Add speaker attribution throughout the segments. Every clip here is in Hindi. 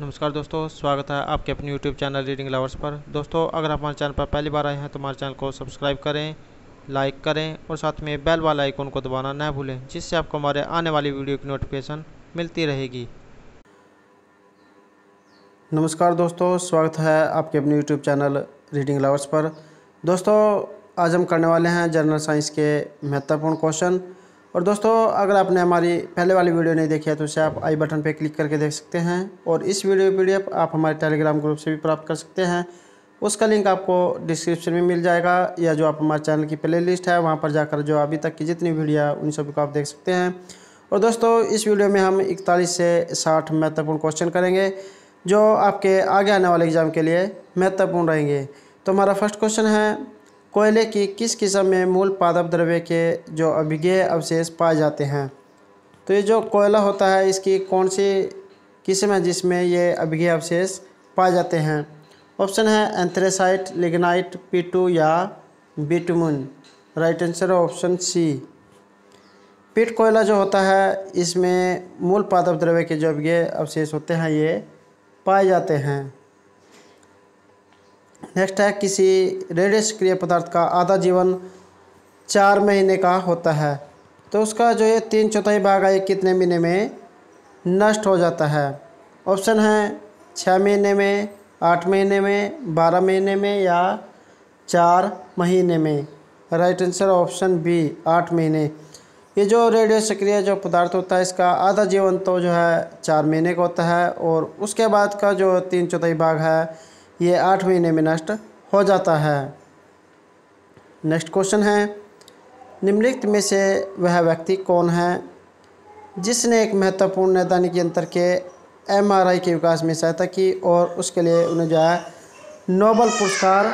Speaker 1: नमस्कार दोस्तों स्वागत है आपके अपने यूट्यूब चैनल रीडिंग लवर्स पर दोस्तों अगर आप हमारे चैनल पर पहली बार आए हैं तो हमारे चैनल को सब्सक्राइब करें लाइक करें और साथ में बेल वाला आइकन को दबाना न भूलें जिससे आपको हमारे आने वाली वीडियो की नोटिफिकेशन मिलती रहेगी नमस्कार दोस्तों स्वागत है आपके अपने यूट्यूब चैनल रीडिंग लवर्स पर दोस्तों आज हम करने वाले हैं जनरल साइंस के महत्वपूर्ण क्वेश्चन और दोस्तों अगर आपने हमारी पहले वाली वीडियो नहीं देखी है तो उसे आप आई बटन पर क्लिक करके देख सकते हैं और इस वीडियो पी आप हमारे टेलीग्राम ग्रुप से भी प्राप्त कर सकते हैं उसका लिंक आपको डिस्क्रिप्शन में मिल जाएगा या जो आप हमारे चैनल की लिस्ट है वहाँ पर जाकर जो अभी तक की जितनी वीडियो है उन सभी को आप देख सकते हैं और दोस्तों इस वीडियो में हम इकतालीस से साठ महत्वपूर्ण क्वेश्चन करेंगे जो आपके आगे आने वाले एग्ज़ाम के लिए महत्वपूर्ण रहेंगे तो हमारा फर्स्ट क्वेश्चन है कोयले की किस किस्म में मूल पादप द्रव्य के जो अभिज्ञ अवशेष पाए जाते हैं तो ये जो कोयला होता है इसकी कौन सी किस्म है जिसमें ये अभिज्ञ अवशेष पाए जाते हैं ऑप्शन है एंथ्रेसाइट लिग्नाइट पीटू या बिटमुन राइट आंसर है ऑप्शन सी पीट कोयला जो होता है इसमें मूल पादप द्रव्य के जो अभिज्ञ अवशेष होते हैं ये पाए जाते हैं नेक्स्ट है किसी रेडियस क्रिय पदार्थ का आधा जीवन चार महीने का होता है तो उसका जो ये तीन चौथाई भाग है कितने महीने में नष्ट हो जाता है ऑप्शन है छः महीने में आठ महीने में बारह महीने में या चार महीने में राइट आंसर ऑप्शन बी आठ महीने ये जो रेडियो सक्रिय जो पदार्थ होता है इसका आधा जीवन तो जो है चार महीने का होता है और उसके बाद का जो तीन चौथाई भाग है ये आठ महीने में नष्ट हो जाता है नेक्स्ट क्वेश्चन है निम्नलिखित में से वह व्यक्ति कौन है जिसने एक महत्वपूर्ण नैदानिक यंत्र के एमआरआई के विकास में सहायता की और उसके लिए उन्हें जो है नोबल पुरस्कार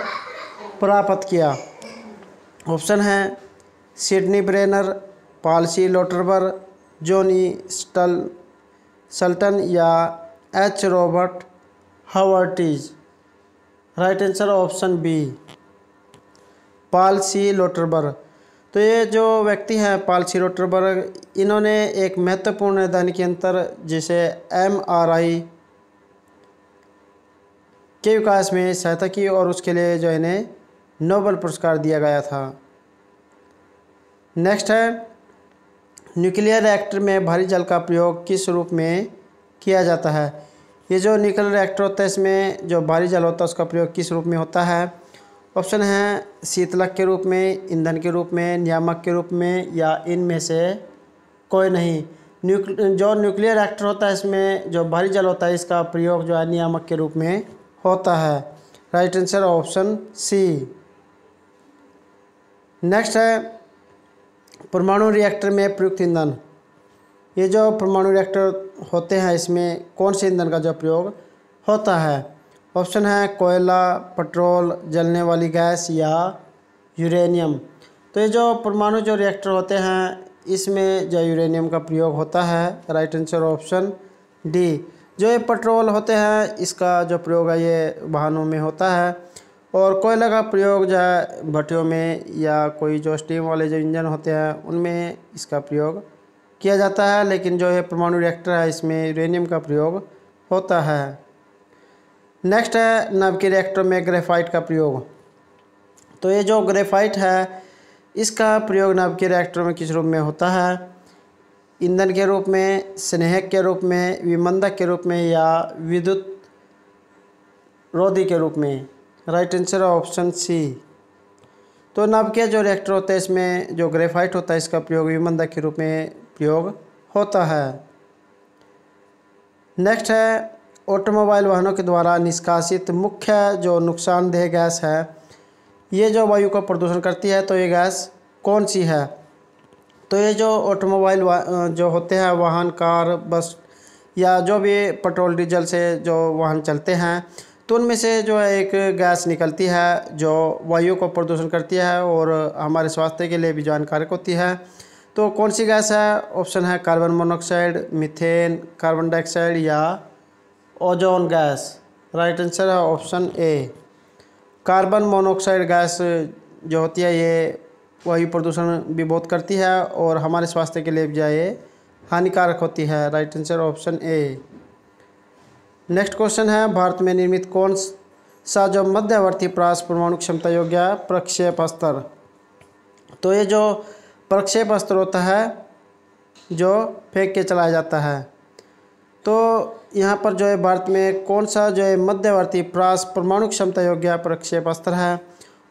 Speaker 1: प्राप्त किया ऑप्शन है सिडनी ब्रेनर पालसी लोटरबर जोनी स्टल सल्टन या H Robert Horvitz right answer option B Paul C Lauterbur तो ये जो व्यक्ति हैं पालसी लोटरबर्ग इन्होंने एक महत्वपूर्ण निदान के अंतर जिसे एम आर आई के विकास में सहायता की और उसके लिए जो इन्हें नोबल पुरस्कार दिया गया था नेक्स्ट है न्यूक्लियर रिएक्टर में भारी जल का प्रयोग किस रूप में किया जाता है ये जो निकल रिएक्टर होता है इसमें जो भारी जल होता है उसका प्रयोग किस रूप में होता है ऑप्शन है शीतलक के रूप में ईंधन के रूप में नियामक के रूप में या इनमें से कोई नहीं न्यूक् जो न्यूक्लियर रिएक्टर होता है इसमें जो भारी जल होता है इसका प्रयोग जो है नियामक के रूप में होता है right answer option C next है परमाणु रिएक्टर में प्रयुक्त ईंधन ये जो परमाणु रिएक्टर होते हैं इसमें कौन से ईंधन का जो प्रयोग होता है ऑप्शन है कोयला पेट्रोल जलने वाली गैस या यूरेनियम तो ये जो परमाणु जो रिएक्टर होते हैं इसमें जो यूरेनियम का प्रयोग होता है राइट आंसर ऑप्शन डी जो ये पेट्रोल होते हैं इसका जो प्रयोग है ये वाहनों में होता है और कोयला का प्रयोग जो है भट्टियों में या कोई जो स्टीम वाले जो इंजन होते हैं उनमें इसका प्रयोग किया जाता है लेकिन जो ये परमाणु रिएक्टर है इसमें यूरेनियम का प्रयोग होता है नेक्स्ट है नव के रिएक्टर में ग्रेफाइट का प्रयोग तो ये जो ग्रेफाइट है इसका प्रयोग नव के रिएक्टर में किस रूप में होता है ईंधन के रूप में स्नेहक के रूप में विमंदक के रूप में या विद्युत रोधी के रूप में राइट आंसर है ऑप्शन सी तो नव के जो रिएक्टर होते हैं इसमें जो ग्रेफाइट होता है इसका प्रयोग विमंदक के रूप में प्रयोग होता है नेक्स्ट है ऑटोमोबाइल वाहनों के द्वारा निष्कासित मुख्य जो नुकसानदेह गैस है ये जो वायु का प्रदूषण करती है तो ये गैस कौन सी है तो ये जो ऑटोमोबाइल जो होते हैं वाहन कार बस या जो भी पेट्रोल डीजल से जो वाहन चलते हैं तो उनमें से जो है एक गैस निकलती है जो वायु को प्रदूषण करती है और हमारे स्वास्थ्य के लिए भी जानकारक होती है तो कौन सी गैस है ऑप्शन है carbon monoxide methane carbon dioxide या ओजोन गैस राइट आंसर है option A carbon monoxide gas जो होती है ये वायु प्रदूषण भी बहुत करती है और हमारे स्वास्थ्य के लिए भी ये हानिकारक होती है right answer option A next question है भारत में निर्मित कौन सा जो मध्यवर्ती प्रास परमाणु क्षमता योग्य प्रक्षेप स्तर तो ये जो प्रक्षेप अस्त्र होता है जो फेंक के चलाया जाता है तो यहाँ पर जो है भारत में कौन सा जो है मध्यवर्ती प्रास परमाणु क्षमता योग्य प्रक्षेप अस्त्र है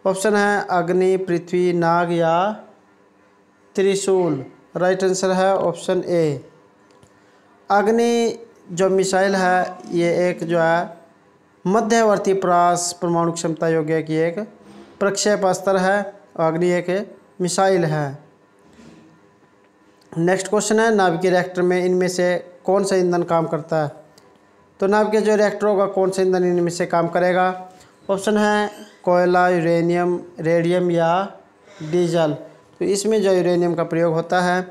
Speaker 1: ऑप्शन है अग्नि पृथ्वी नाग या त्रिशूल राइट आंसर है ऑप्शन ए अग्नि जो मिसाइल है ये एक जो है मध्यवर्ती प्रास परमाणु क्षमता योग्य की एक प्रक्षेप अस्त्र है अग्नि एक मिसाइल है नेक्स्ट क्वेश्चन है नाभिकीय रिएक्टर में इनमें से कौन सा ईंधन काम करता है तो नाभिकीय जो रिएक्टर होगा कौन सा ईंधन इनमें से काम करेगा ऑप्शन है कोयला यूरेनियम रेडियम या डीजल तो इसमें जो यूरेनियम का प्रयोग होता है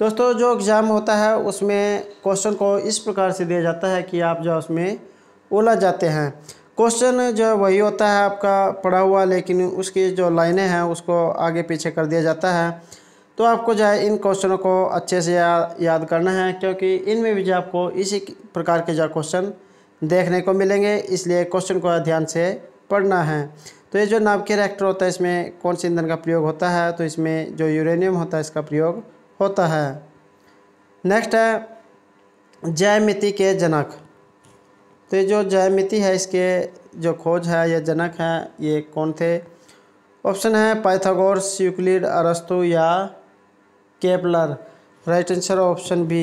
Speaker 1: दोस्तों जो एग्ज़ाम होता है उसमें क्वेश्चन को इस प्रकार से दिया जाता है कि आप जो उसमें उलझ जाते हैं क्वेश्चन जो है वही होता है आपका पढ़ा हुआ लेकिन उसकी जो लाइनें हैं उसको आगे पीछे कर दिया जाता है तो आपको जो है इन क्वेश्चनों को अच्छे से या, याद करना है क्योंकि इनमें भी जो आपको इसी प्रकार के जो क्वेश्चन देखने को मिलेंगे इसलिए क्वेश्चन को ध्यान से पढ़ना है तो ये जो नाभिकीय रिएक्टर होता है इसमें कौन से ईंधन का प्रयोग होता है तो इसमें जो यूरेनियम होता है इसका प्रयोग होता है नेक्स्ट है जयमिति के जनक तो ये जो जयमिति है इसके जो खोज है या जनक है ये कौन थे ऑप्शन है पाइथागोरस यूक्लिड अरस्तु या Kepler right answer option B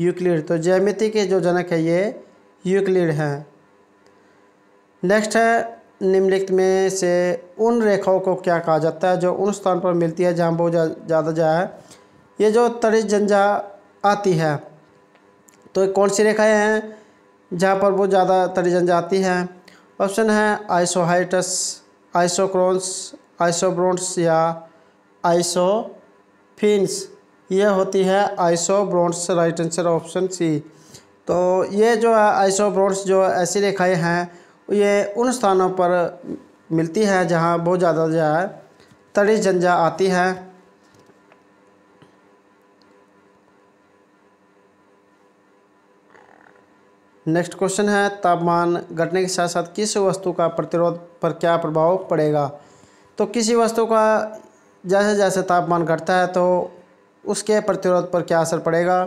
Speaker 1: Euclid तो जैमिति के जो जनक है ये यूक्लिड हैं नेक्स्ट है निम्नलिखित में से उन रेखाओं को क्या कहा जाता है जो उन स्थान पर मिलती है जहाँ बहुत ज़्यादा जा जाए ये जो तरी जंजा आती है तो कौन सी रेखाएं हैं जहाँ पर बहुत ज़्यादा तरी जंजा आती हैं ऑप्शन है आइसोहाइटस आइसोक्रोन्स आइसोब्रोन्स या आइसो फिन्स ये होती है ब्रॉन्स राइट आंसर ऑप्शन सी तो ये जो है आइसो ब्रॉन्स जो ऐसी रेखाएं हैं ये उन स्थानों पर मिलती है जहाँ बहुत ज़्यादा जो है तड़ी जंजा आती है नेक्स्ट क्वेश्चन है तापमान घटने के साथ साथ किस वस्तु का प्रतिरोध पर क्या प्रभाव पड़ेगा तो किसी वस्तु का जैसे जैसे तापमान घटता है तो उसके प्रतिरोध पर क्या असर पड़ेगा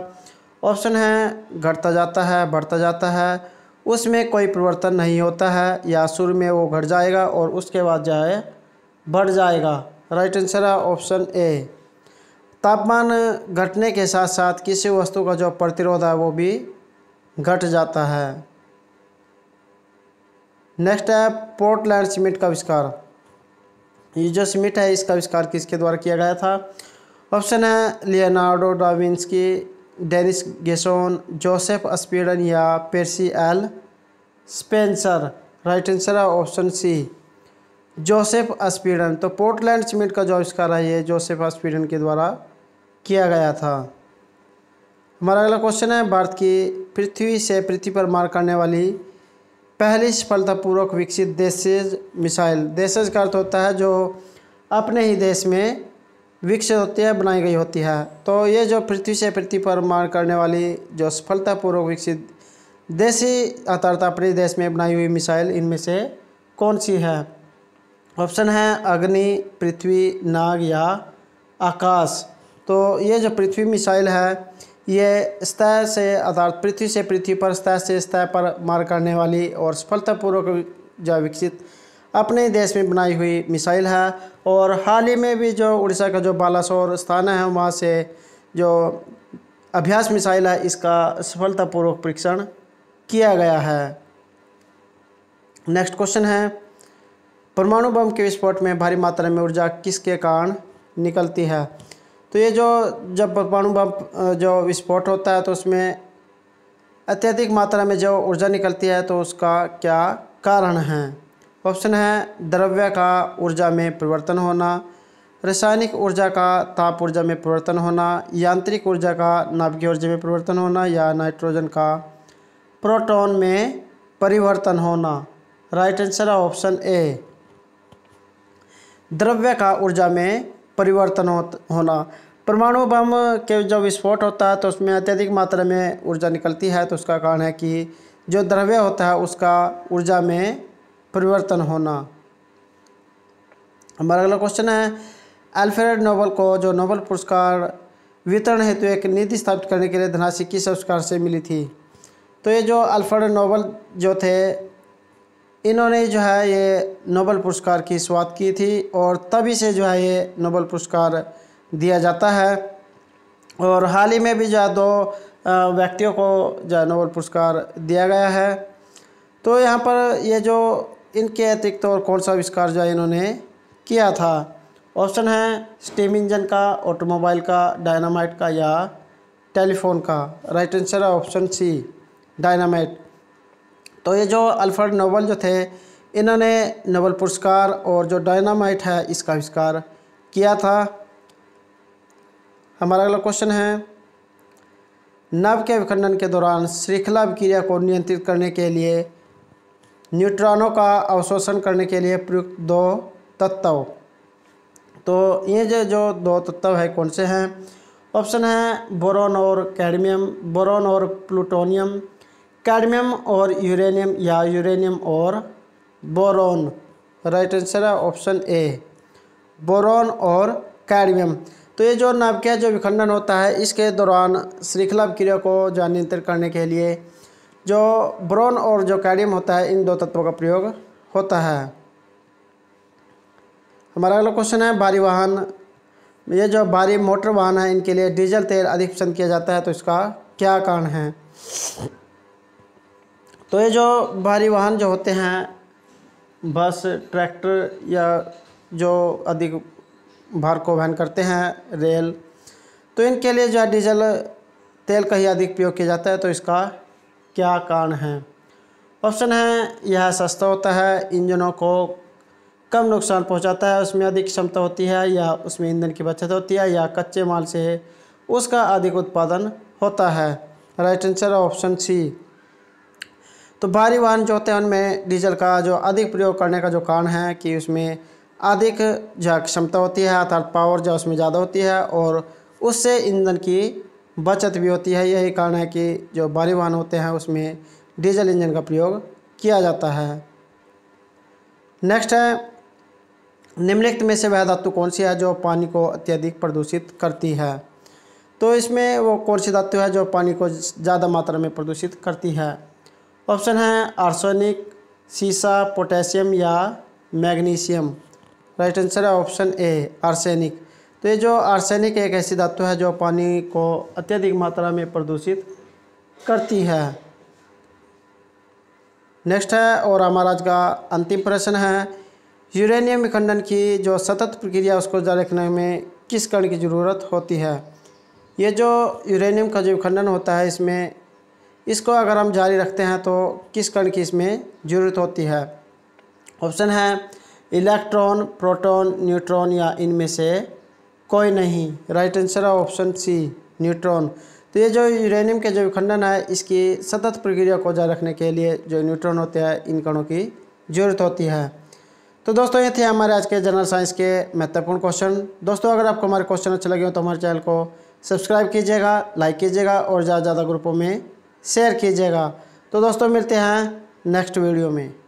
Speaker 1: ऑप्शन है घटता जाता है बढ़ता जाता है उसमें कोई परिवर्तन नहीं होता है या सुर में वो घट जाएगा और उसके बाद जो है बढ़ जाएगा राइट आंसर है ऑप्शन ए तापमान घटने के साथ साथ किसी वस्तु का जो प्रतिरोध है वो भी घट जाता है नेक्स्ट है पोर्टलैंड सीमेंट का आविष्कार ये जो स्मिट है इसका आविष्कार किसके द्वारा किया गया था ऑप्शन है लियोनार्डो की डेनिस गेसोन जोसेफ स्पीडन या Percy L Spencer right answer है ऑप्शन सी जोसेफ स्पीडन तो पोर्टलैंड सीमेंट का जो आविष्कार है ये जोसेफ स्पीडन के द्वारा किया गया था हमारा अगला क्वेश्चन है भारत की पृथ्वी से पृथ्वी पर मार करने वाली पहली सफलतापूर्वक विकसित देशेज मिसाइल देशज का अर्थ होता है जो अपने ही देश में विकसित होती है बनाई गई होती है तो ये जो पृथ्वी से पृथ्वी पर मार करने वाली जो सफलतापूर्वक विकसित देशी अर्थात अपने देश में बनाई हुई मिसाइल इनमें से कौन सी है ऑप्शन है अग्नि पृथ्वी नाग या आकाश तो ये जो पृथ्वी मिसाइल है ये स्तर से अर्थात पृथ्वी से पृथ्वी पर स्तर से स्तर पर मार करने वाली और सफलतापूर्वक जो विकसित अपने देश में बनाई हुई मिसाइल है और हाल ही में भी जो उड़ीसा का जो बालासोर स्थान है वहाँ से जो अभ्यास मिसाइल है इसका सफलतापूर्वक परीक्षण किया गया है नेक्स्ट क्वेश्चन है परमाणु बम के विस्फोट में भारी मात्रा में ऊर्जा किसके कारण निकलती है तो ये जो जब परमाणु बम जो विस्फोट होता है तो उसमें अत्यधिक मात्रा में जो ऊर्जा निकलती है तो उसका क्या कारण है ऑप्शन है द्रव्य का ऊर्जा में परिवर्तन होना रासायनिक ऊर्जा का ताप ऊर्जा में परिवर्तन होना यांत्रिक ऊर्जा का नाभिकीय ऊर्जा में परिवर्तन होना या नाइट्रोजन का प्रोटॉन में परिवर्तन होना राइट आंसर है ऑप्शन ए द्रव्य का ऊर्जा में परिवर्तन होना परमाणु बम के जब विस्फोट होता है तो उसमें अत्यधिक मात्रा में ऊर्जा निकलती है तो उसका कारण है कि जो द्रव्य होता है उसका ऊर्जा में परिवर्तन होना हमारा अगला क्वेश्चन है अल्फ्रेड नोबल को जो नोबल पुरस्कार वितरण हेतु एक नीति स्थापित करने के लिए धनाशि किस संस्कार से मिली थी तो ये जो अल्फ्रेड नोबल जो थे इन्होंने जो है ये नोबल पुरस्कार की शुरुआत की थी और तभी से जो है ये नोबल पुरस्कार दिया जाता है और हाल ही में भी जो है दो व्यक्तियों को जो है नोबल पुरस्कार दिया गया है तो यहाँ पर ये जो इनके अतिरिक्त और कौन सा आविष्कार जो है इन्होंने किया था ऑप्शन है स्टीम इंजन का ऑटोमोबाइल का डायनामाइट का या टेलीफोन का राइट आंसर है ऑप्शन सी डायनामाइट तो ये जो अल्फर्ड नोबल जो थे इन्होंने नोबल पुरस्कार और जो डायनामाइट है इसका आविष्कार किया था हमारा अगला क्वेश्चन है नव के विखंडन के दौरान श्रृंखला विक्रिया को नियंत्रित करने के लिए न्यूट्रॉनों का अवशोषण करने के लिए प्रयुक्त दो तत्व तो ये जो जो दो तत्व है कौन से हैं ऑप्शन है बोरोन और कैडमियम बोरोन और प्लूटोनियम कैडमियम और यूरेनियम या यूरेनियम और बोरोन राइट आंसर है ऑप्शन ए बोरोन और कैडमियम तो ये जो नाभिकीय जो विखंडन होता है इसके दौरान श्रृंखला क्रिया को जानित्र करने के लिए जो ब्रोन और जो कैडियम होता है इन दो तत्वों का प्रयोग होता है हमारा अगला क्वेश्चन है भारी वाहन ये जो भारी मोटर वाहन है इनके लिए डीजल तेल अधिक पसंद किया जाता है तो इसका क्या कारण है तो ये जो भारी वाहन जो होते हैं बस ट्रैक्टर या जो अधिक भार को वहन करते हैं रेल तो इनके लिए जो डीजल तेल का ही अधिक प्रयोग किया जाता है तो इसका क्या कारण है ऑप्शन है यह सस्ता होता है इंजनों को कम नुकसान पहुंचाता है उसमें अधिक क्षमता होती है या उसमें ईंधन की बचत होती है या कच्चे माल से उसका अधिक उत्पादन होता है राइट आंसर ऑप्शन सी तो भारी वाहन जो होते हैं उनमें डीजल का जो अधिक प्रयोग करने का जो कारण है कि उसमें अधिक जो क्षमता होती है अर्थात पावर जो उसमें ज़्यादा होती है और उससे ईंधन की बचत भी होती है यही कारण है कि जो भारी वाहन होते हैं उसमें डीजल इंजन का प्रयोग किया जाता है नेक्स्ट है निम्नलिखित में से वह धातु कौन सी है जो पानी को अत्यधिक प्रदूषित करती है तो इसमें वो कौन सी धातु है जो पानी को ज़्यादा मात्रा में प्रदूषित करती है ऑप्शन है आर्सोनिक सीसा पोटेशियम या मैग्नीशियम राइट आंसर है ऑप्शन ए आर्सेनिक तो ये जो आर्सेनिक एक ऐसी धातु है जो पानी को अत्यधिक मात्रा में प्रदूषित करती है नेक्स्ट है और हमारा आज का अंतिम प्रश्न है यूरेनियम विखंडन की जो सतत प्रक्रिया उसको जारी रखने में किस कण की ज़रूरत होती है ये जो यूरेनियम का जो विखंडन होता है इसमें इसको अगर हम जारी रखते हैं तो किस कण की इसमें ज़रूरत होती है ऑप्शन है इलेक्ट्रॉन प्रोटॉन न्यूट्रॉन या इनमें से कोई नहीं राइट आंसर है ऑप्शन सी न्यूट्रॉन तो ये जो यूरेनियम के जो विखंडन है इसकी सतत प्रक्रिया को जारी रखने के लिए जो न्यूट्रॉन होते हैं इन कणों की ज़रूरत होती है तो दोस्तों ये थे हमारे आज के जनरल साइंस के महत्वपूर्ण क्वेश्चन दोस्तों अगर आपको हमारे क्वेश्चन अच्छे लगे हो तो हमारे चैनल को सब्सक्राइब कीजिएगा लाइक कीजिएगा और ज़्यादा ज़्यादा ग्रुपों में शेयर कीजिएगा तो दोस्तों मिलते हैं नेक्स्ट वीडियो में